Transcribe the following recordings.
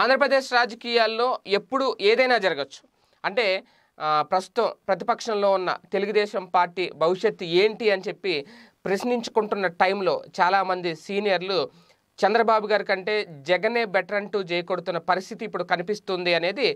ఆంధ్రప్రదేశ్ రాజకీయాల్లో ఎప్పుడు ఏదైనా జరగచ్చు అంటే ప్రస్తుతం ప్రతిపక్షంలో ఉన్న తెలుగుదేశం పార్టీ భవిష్యత్తు ఏంటి అని చెప్పి ప్రశ్నించుకుంటున్న టైంలో చాలామంది సీనియర్లు చంద్రబాబు గారి కంటే జగనే బెటర్ అంటూ చేకొడుతున్న పరిస్థితి ఇప్పుడు కనిపిస్తుంది అనేది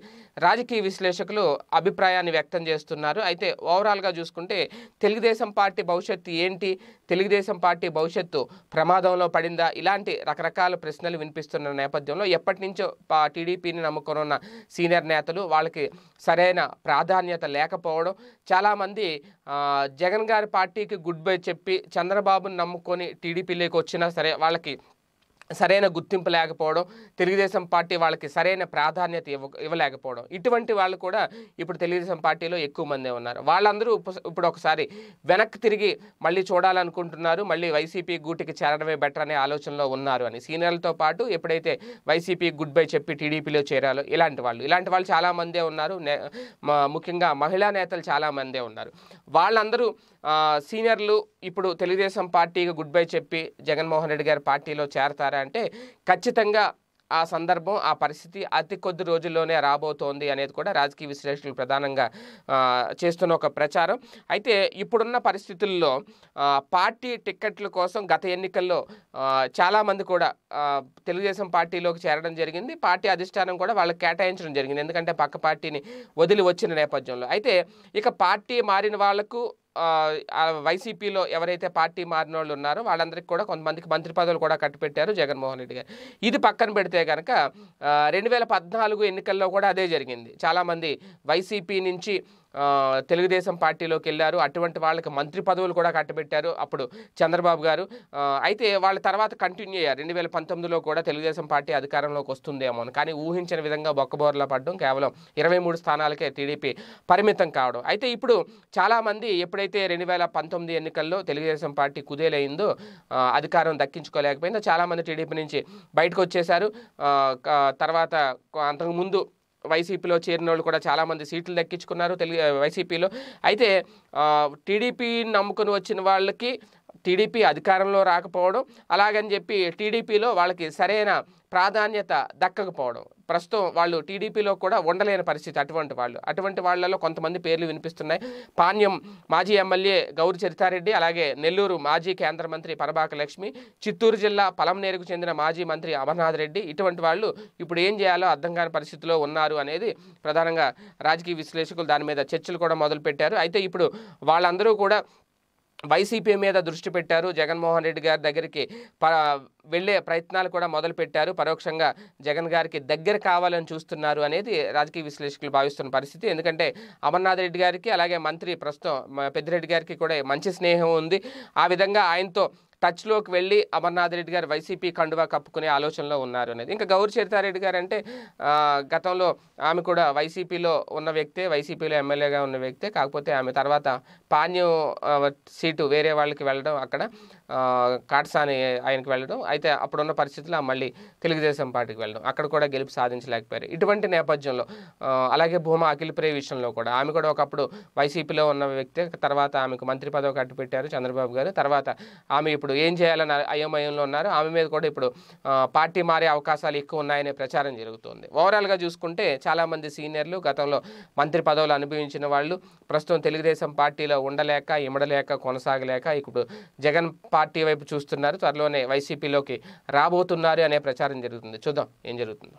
రాజకీయ విశ్లేషకులు అభిప్రాయాన్ని వ్యక్తం చేస్తున్నారు అయితే ఓవరాల్గా చూసుకుంటే తెలుగుదేశం పార్టీ భవిష్యత్తు ఏంటి తెలుగుదేశం పార్టీ భవిష్యత్తు ప్రమాదంలో పడిందా ఇలాంటి రకరకాల ప్రశ్నలు వినిపిస్తున్న నేపథ్యంలో ఎప్పటి నుంచో టీడీపీని నమ్ముకొని ఉన్న సీనియర్ నేతలు వాళ్ళకి సరైన ప్రాధాన్యత లేకపోవడం చాలామంది జగన్ గారి పార్టీకి గుడ్ బై చెప్పి చంద్రబాబును నమ్ముకొని టీడీపీలోకి వచ్చినా సరే వాళ్ళకి సరైన గుర్తింపు లేకపోవడం తెలుగుదేశం పార్టీ వాళ్ళకి సరైన ప్రాధాన్యత ఇవ్వ ఇవ్వలేకపోవడం ఇటువంటి వాళ్ళు కూడా ఇప్పుడు తెలుగుదేశం పార్టీలో ఎక్కువ మందే ఉన్నారు వాళ్ళందరూ ఇప్పుడు ఒకసారి వెనక్కి తిరిగి మళ్ళీ చూడాలనుకుంటున్నారు మళ్ళీ వైసీపీ గూటికి చేరడమే బెటర్ అనే ఆలోచనలో ఉన్నారు అని సీనియర్లతో పాటు ఎప్పుడైతే వైసీపీ గుడ్ బై చెప్పి టీడీపీలో చేరాలో ఇలాంటి వాళ్ళు ఇలాంటి వాళ్ళు చాలామందే ఉన్నారు ముఖ్యంగా మహిళా నేతలు చాలామందే ఉన్నారు వాళ్ళందరూ సీనియర్లు ఇప్పుడు తెలుగుదేశం పార్టీకి గుడ్ బై చెప్పి జగన్మోహన్ రెడ్డి గారి పార్టీలో చేరతారా అంటే ఖచ్చితంగా ఆ సందర్భం ఆ పరిస్థితి అతి కొద్ది రోజుల్లోనే రాబోతోంది అనేది కూడా రాజకీయ విశ్లేషకులు ప్రధానంగా చేస్తున్న ఒక ప్రచారం అయితే ఇప్పుడున్న పరిస్థితుల్లో పార్టీ టిక్కెట్ల కోసం గత ఎన్నికల్లో చాలామంది కూడా తెలుగుదేశం పార్టీలోకి చేరడం జరిగింది పార్టీ అధిష్టానం కూడా వాళ్ళకి కేటాయించడం జరిగింది ఎందుకంటే పక్క పార్టీని వదిలి వచ్చిన నేపథ్యంలో అయితే ఇక పార్టీ మారిన వాళ్లకు వైసీపీలో ఎవరైతే పార్టీ మారిన వాళ్ళు ఉన్నారో వాళ్ళందరికీ కూడా కొంతమందికి మంత్రి పదవులు కూడా కట్టుపెట్టారు జగన్మోహన్ రెడ్డి గారు ఇది పక్కన పెడితే కనుక రెండు వేల పద్నాలుగు ఎన్నికల్లో కూడా అదే జరిగింది చాలామంది వైసీపీ నుంచి తెలుగుదేశం పార్టీలోకి వెళ్ళారు అటువంటి వాళ్ళకి మంత్రి పదవులు కూడా కట్టబెట్టారు అప్పుడు చంద్రబాబు గారు అయితే వాళ్ళ తర్వాత కంటిన్యూ అయ్యారు రెండు వేల పంతొమ్మిదిలో కూడా తెలుగుదేశం పార్టీ అధికారంలోకి వస్తుందేమో కానీ ఊహించిన విధంగా బొక్కబోర్లా పడడం కేవలం ఇరవై మూడు స్థానాలకే టీడీపీ పరిమితం కావడం అయితే ఇప్పుడు చాలామంది ఎప్పుడైతే రెండు వేల పంతొమ్మిది ఎన్నికల్లో తెలుగుదేశం పార్టీ కుదేలయిందో అధికారం దక్కించుకోలేకపోయిందో చాలామంది టీడీపీ నుంచి బయటకు వచ్చేశారు తర్వాత అంతకుముందు వైసీపీలో చేరిన వాళ్ళు కూడా చాలామంది సీట్లు దక్కించుకున్నారు తెలి వైసీపీలో అయితే టీడీపీ నమ్ముకుని వచ్చిన వాళ్ళకి టీడీపీ అధికారంలో రాకపోవడం అలాగని చెప్పి టీడీపీలో వాళ్ళకి సరైన ప్రాధాన్యత దక్కకపోవడం ప్రస్తుతం వాళ్ళు టీడీపీలో కూడా ఉండలేని పరిస్థితి అటువంటి వాళ్ళు అటువంటి వాళ్ళలో కొంతమంది పేర్లు వినిపిస్తున్నాయి పాణ్యం మాజీ ఎమ్మెల్యే గౌరి చరితారెడ్డి అలాగే నెల్లూరు మాజీ కేంద్ర మంత్రి పరభాక లక్ష్మి చిత్తూరు జిల్లా పలంనేరుకు చెందిన మాజీ మంత్రి అమర్నాథ్ రెడ్డి ఇటువంటి వాళ్ళు ఇప్పుడు ఏం చేయాలో అర్థం కాని పరిస్థితిలో ఉన్నారు అనేది ప్రధానంగా రాజకీయ విశ్లేషకులు దాని మీద చర్చలు కూడా మొదలుపెట్టారు అయితే ఇప్పుడు వాళ్ళందరూ కూడా వైసీపీ మీద దృష్టి పెట్టారు జగన్మోహన్ రెడ్డి గారి దగ్గరికి ప వెళ్ళే ప్రయత్నాలు కూడా మొదలుపెట్టారు పరోక్షంగా జగన్ గారికి దగ్గర కావాలని చూస్తున్నారు అనేది రాజకీయ విశ్లేషకులు భావిస్తున్న పరిస్థితి ఎందుకంటే అమర్నాథ్ రెడ్డి గారికి అలాగే మంత్రి ప్రస్తుతం పెద్దిరెడ్డి గారికి కూడా మంచి స్నేహం ఉంది ఆ విధంగా ఆయనతో టచ్లోకి వెళ్ళి అమర్నాథ్ రెడ్డి గారు వైసీపీ కండువా కప్పుకునే ఆలోచనలో ఉన్నారు అనేది ఇంకా గౌరీ చరితారెడ్డి గారు అంటే గతంలో ఆమె కూడా వైసీపీలో ఉన్న వ్యక్తే వైసీపీలో ఎమ్మెల్యేగా ఉన్న వ్యక్తే కాకపోతే ఆమె తర్వాత పాన్యం సీటు వేరే వాళ్ళకి వెళ్ళడం అక్కడ కాటసాని ఆయనకి వెళ్ళడం అయితే అప్పుడున్న పరిస్థితుల్లో మళ్ళీ తెలుగుదేశం పార్టీకి వెళ్ళడం అక్కడ కూడా గెలుపు సాధించలేకపోయారు ఇటువంటి నేపథ్యంలో అలాగే భూమా అఖిలప్రియ విషయంలో కూడా ఆమె కూడా ఒకప్పుడు వైసీపీలో ఉన్న వ్యక్తి తర్వాత ఆమెకు మంత్రి పదవి కట్టుపెట్టారు చంద్రబాబు గారు తర్వాత ఆమె ఇప్పుడు ఇప్పుడు ఏం చేయాలని అయోమయంలో ఉన్నారు ఆమె మీద కూడా ఇప్పుడు పార్టీ మారే అవకాశాలు ఎక్కువ ఉన్నాయనే ప్రచారం జరుగుతుంది ఓవరాల్గా చూసుకుంటే చాలామంది సీనియర్లు గతంలో మంత్రి పదవులు అనుభవించిన వాళ్ళు ప్రస్తుతం తెలుగుదేశం పార్టీలో ఉండలేక ఇమడలేక కొనసాగలేక ఇప్పుడు జగన్ పార్టీ వైపు చూస్తున్నారు త్వరలోనే వైసీపీలోకి రాబోతున్నారు అనే ప్రచారం జరుగుతుంది చూద్దాం ఏం జరుగుతుందో